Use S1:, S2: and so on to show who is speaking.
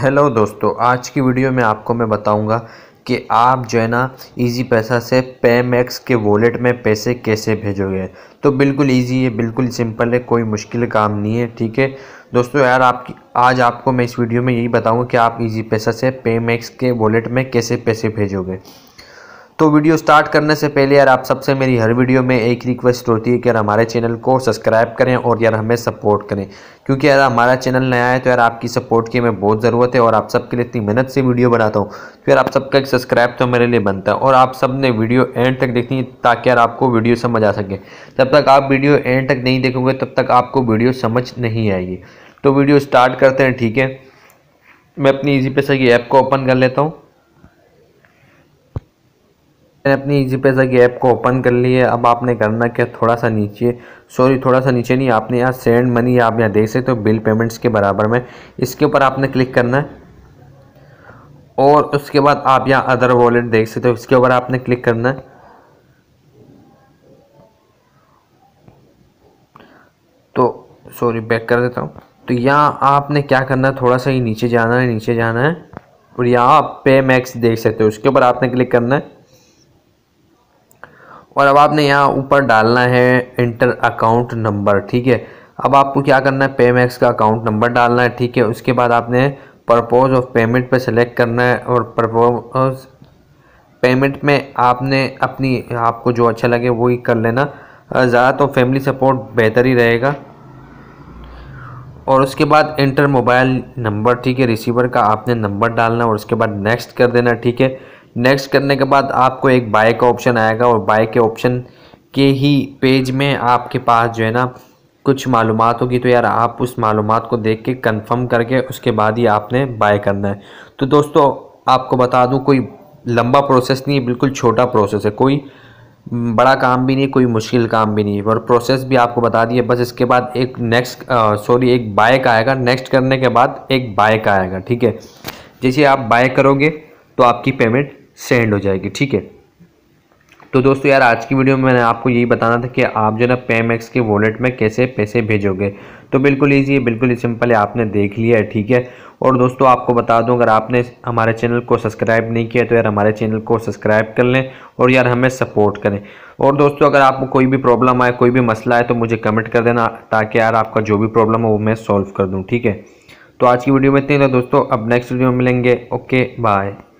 S1: hello दोस्तों आज की वीडियो में आपको मैं बताऊंगा कि आप जो है ना इजी पैसा से पेमैक्स के वॉलेट में पैसे कैसे भेजोगे तो बिल्कुल इजी है बिल्कुल सिंपल है कोई मुश्किल काम नहीं है ठीक है दोस्तों यार आपकी आज आपको मैं इस वीडियो में यही बताऊंगा कि आप इजी पैसा से पेमैक्स के वॉलेट में कैसे पैसे भेजोगे तो वीडियो स्टार्ट करने से पहले यार आप सबसे मेरी हर वीडियो में एक रिक्वेस्ट होती है कि यार हमारे चैनल को सब्सक्राइब करें और यार हमें सपोर्ट करें क्योंकि यार हमारा चैनल नया है तो यार आपकी सपोर्ट की हमें बहुत ज़रूरत है और आप सबके लिए इतनी मेहनत से वीडियो बनाता हूँ तो यार आप सबका एक सब्सक्राइब तो मेरे लिए बनता है और आप सब ने वीडियो एंड तक देखनी है ताकि यार आपको वीडियो समझ आ सके जब तक आप वीडियो एंड तक नहीं देखोगे तब तक आपको वीडियो समझ नहीं आएगी तो वीडियो स्टार्ट करते हैं ठीक है मैं अपनी इजी पैसा की ऐप को ओपन कर लेता हूँ मैंने अपनी इजी पैसा की ऐप को ओपन कर ली है अब आपने करना क्या थोड़ा सा नीचे सॉरी थोड़ा सा नीचे नहीं आपने यहाँ सेंड मनी आप यहाँ देख सकते हो तो बिल पेमेंट्स के बराबर में इसके ऊपर आपने क्लिक करना है और उसके बाद आप यहाँ अदर वॉलेट देख सकते हो तो इसके ऊपर आपने क्लिक करना है तो सॉरी बैक कर देता हूँ तो यहाँ आपने क्या करना है थोड़ा सा ही नीचे जाना है नीचे जाना है और यहाँ आप पे मैक्स देख सकते हो उसके ऊपर आपने क्लिक करना है और अब आपने यहाँ ऊपर डालना है इंटर अकाउंट नंबर ठीक है अब आपको क्या करना है पेमैक्स का अकाउंट नंबर डालना है ठीक है उसके बाद आपने परपोज ऑफ पेमेंट पर सेलेक्ट करना है और परपोज पेमेंट में आपने अपनी आपको जो अच्छा लगे वही कर लेना ज़्यादा तो फैमिली सपोर्ट बेहतर ही रहेगा और उसके बाद इंटर मोबाइल नंबर ठीक है रिसीवर का आपने नंबर डालना और उसके बाद नेक्स्ट कर देना ठीक है नेक्स्ट करने के बाद आपको एक बाय का ऑप्शन आएगा और बाय के ऑप्शन के ही पेज में आपके पास जो है ना कुछ मालूम होगी तो यार आप उस मालूम को देख के कन्फर्म करके उसके बाद ही आपने बाय करना है तो दोस्तों आपको बता दूँ कोई लंबा प्रोसेस नहीं है बिल्कुल छोटा प्रोसेस है कोई बड़ा काम भी नहीं कोई मुश्किल काम भी नहीं और प्रोसेस भी आपको बता दिए बस इसके बाद एक नेक्स्ट सॉरी एक बाय का आएगा नेक्स्ट करने के बाद एक बाय का आएगा ठीक है जैसे आप बाय करोगे तो आपकी पेमेंट सेंड हो जाएगी ठीक है तो दोस्तों यार आज की वीडियो में मैंने आपको यही बताना था कि आप जो ना पेमैक्स के वॉलेट में कैसे पैसे भेजोगे तो बिल्कुल ईजी है बिल्कुल सिंपल है आपने देख लिया है ठीक है और दोस्तों आपको बता दूं अगर आपने हमारे चैनल को सब्सक्राइब नहीं किया तो यार हमारे चैनल को सब्सक्राइब कर लें और यार हमें सपोर्ट करें और दोस्तों अगर आपको कोई भी प्रॉब्लम आए कोई भी मसला आए तो मुझे कमेंट कर देना ताकि यार आपका जो भी प्रॉब्लम हो वो मैं सॉल्व कर दूँ ठीक है तो आज की वीडियो में इतनी दोस्तों अब नेक्स्ट वीडियो में मिलेंगे ओके बाय